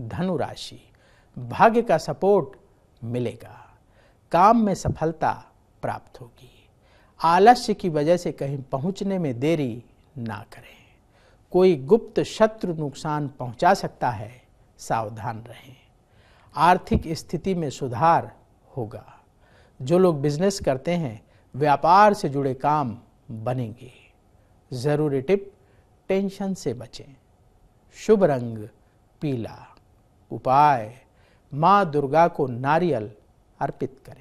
धनु राशि भाग्य का सपोर्ट मिलेगा काम में सफलता प्राप्त होगी आलस्य की वजह से कहीं पहुंचने में देरी ना करें कोई गुप्त शत्रु नुकसान पहुंचा सकता है सावधान रहें आर्थिक स्थिति में सुधार होगा जो लोग बिजनेस करते हैं व्यापार से जुड़े काम बनेंगे ज़रूरी टिप टेंशन से बचें शुभ रंग पीला उपाय माँ दुर्गा को नारियल अर्पित करें